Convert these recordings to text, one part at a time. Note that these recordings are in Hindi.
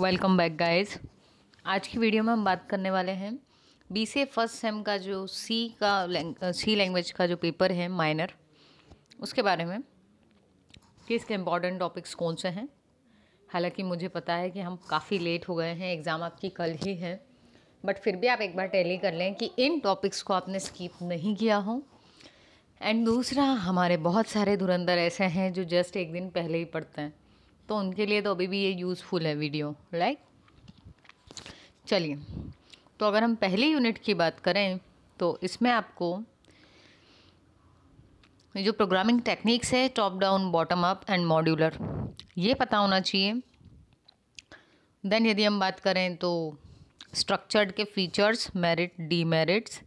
वेलकम बैक गाइस आज की वीडियो में हम बात करने वाले हैं बी से फर्स्ट सेम का जो सी का सी लैंग्वेज का जो पेपर है माइनर उसके बारे में कि इसके इम्पॉर्टेंट टॉपिक्स कौन से हैं हालांकि मुझे पता है कि हम काफ़ी लेट हो गए हैं एग्ज़ाम आपकी कल ही है बट फिर भी आप एक बार टैली कर लें कि इन टॉपिक्स को आपने स्कीप नहीं किया हो एंड दूसरा हमारे बहुत सारे धुरंधर ऐसे हैं जो जस्ट एक दिन पहले ही पढ़ते हैं तो उनके लिए तो अभी भी ये यूज़फुल है वीडियो राइट चलिए तो अगर हम पहली यूनिट की बात करें तो इसमें आपको जो प्रोग्रामिंग टेक्निक्स है top down bottom up and modular ये पता होना चाहिए देन यदि हम बात करें तो स्ट्रक्चर्ड के फीचर्स मेरिट डीमेरिट्स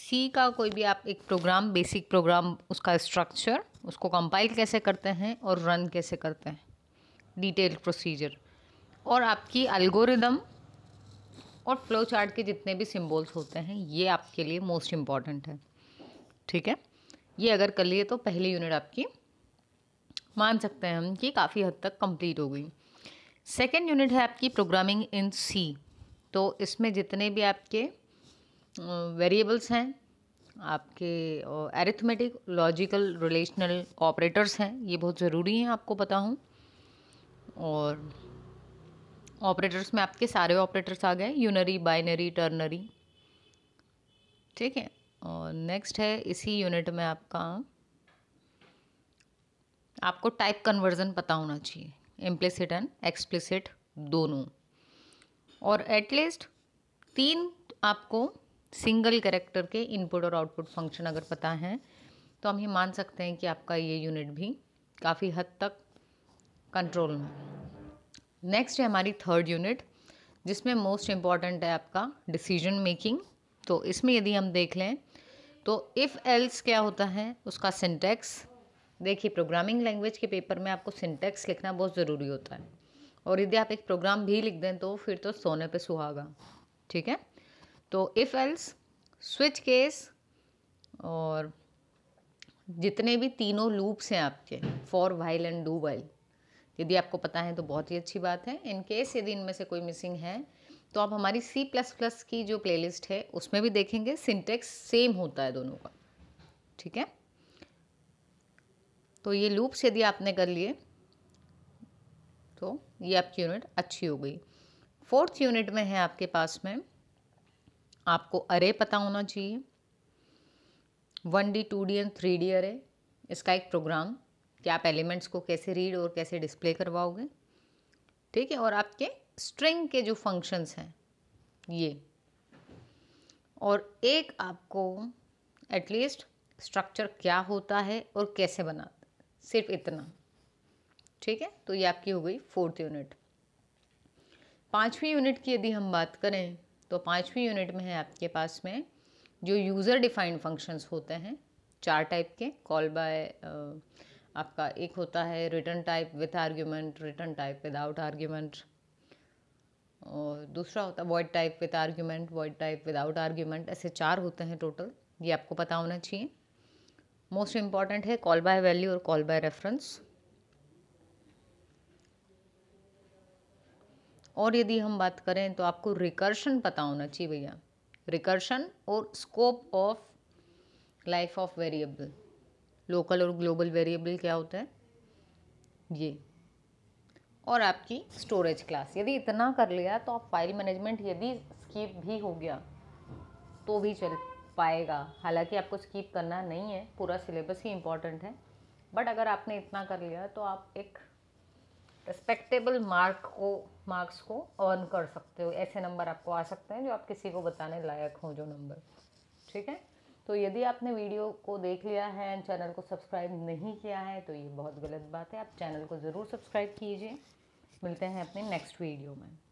सी का कोई भी आप एक प्रोग्राम बेसिक प्रोग्राम उसका स्ट्रक्चर उसको कंपाइल कैसे करते हैं और रन कैसे करते हैं डिटेल प्रोसीजर और आपकी अल्गोरिदम और फ्लो चार्ट के जितने भी सिंबल्स होते हैं ये आपके लिए मोस्ट इम्पॉर्टेंट है ठीक है ये अगर कर लिए तो पहली यूनिट आपकी मान सकते हैं हम कि काफ़ी हद तक कंप्लीट हो गई सेकेंड यूनिट है आपकी प्रोग्रामिंग इन सी तो इसमें जितने भी आपके वेरिएबल्स हैं आपके एरिथमेटिक लॉजिकल रिलेशनल ऑपरेटर्स हैं ये बहुत ज़रूरी हैं आपको पता हूँ और ऑपरेटर्स में आपके सारे ऑपरेटर्स आ गए यूनरी बाइनरी टर्नरी ठीक है और नेक्स्ट है इसी यूनिट में आपका आपको टाइप कन्वर्जन पता होना चाहिए इम्प्लिसिट एंड एक्सप्लिसिट दोनों और एटलीस्ट तीन आपको सिंगल कैरेक्टर के इनपुट और आउटपुट फंक्शन अगर पता हैं तो हम ये मान सकते हैं कि आपका ये यूनिट भी काफ़ी हद तक कंट्रोल में नेक्स्ट है हमारी थर्ड यूनिट जिसमें मोस्ट इम्पॉर्टेंट है आपका डिसीजन मेकिंग तो इसमें यदि हम देख लें तो इफ़ एल्स क्या होता है उसका सिंटेक्स देखिए प्रोग्रामिंग लैंग्वेज के पेपर में आपको सिंटेक्स लिखना बहुत ज़रूरी होता है और यदि आप एक प्रोग्राम भी लिख दें तो फिर तो सोने पे सुहागा ठीक है तो इफ़ एल्स स्विच केस और जितने भी तीनों लूप्स हैं आपके for while and do while यदि आपको पता है तो बहुत ही अच्छी बात है इन केस यदि इनमें से कोई मिसिंग है तो आप हमारी सी प्लस प्लस की जो प्लेलिस्ट है उसमें भी देखेंगे सिंटेक्स सेम होता है दोनों का ठीक है तो ये लूप्स यदि आपने कर लिए तो ये आपकी यूनिट अच्छी हो गई फोर्थ यूनिट में है आपके पास में आपको अरे पता होना चाहिए one D two D and three D अरे इसका एक प्रोग्राम कि आप एलिमेंट्स को कैसे रीड और कैसे डिस्प्ले करवाओगे ठीक है और आपके स्ट्रिंग के जो फंक्शंस हैं ये और एक आपको एटलीस्ट स्ट्रक्चर क्या होता है और कैसे बना सिर्फ इतना ठीक है तो ये आपकी हो गई फोर्थ यूनिट पांचवी यूनिट की यदि हम बात करें तो पाँचवीं यूनिट में है आपके पास में जो यूज़र डिफाइंड फंक्शंस होते हैं चार टाइप के कॉल बाय आपका एक होता है return type with argument return type without argument और दूसरा होता है void type with argument void type without argument ऐसे चार होते हैं टोटल ये आपको पता होना चाहिए मोस्ट इम्पॉर्टेंट है कॉल बाय वैल्यू और कॉल बाय रेफरेंस और यदि हम बात करें तो आपको रिकर्शन पता होना चाहिए भैया रिकर्शन और scope of life of variable local और ग्लोबल वेरिएबल क्या होता है ये और आपकी स्टोरेज क्लास यदि इतना कर लिया तो आप फाइल मैनेजमेंट यदि स्कीप भी हो गया तो भी चल पाएगा हालांकि आपको स्कीप करना नहीं है पूरा सिलेबस ही इम्पॉर्टेंट है बट अगर आपने इतना कर लिया तो आप एक रिस्पेक्टेबल मार्क को मार्क्स को अर्न कर सकते हो ऐसे नंबर आपको आ सकते हैं जो आप किसी को बताने लायक हो जो नंबर ठीक है तो यदि आपने वीडियो को देख लिया है एंड चैनल को सब्सक्राइब नहीं किया है तो ये बहुत गलत बात है आप चैनल को ज़रूर सब्सक्राइब कीजिए मिलते हैं अपने नेक्स्ट वीडियो में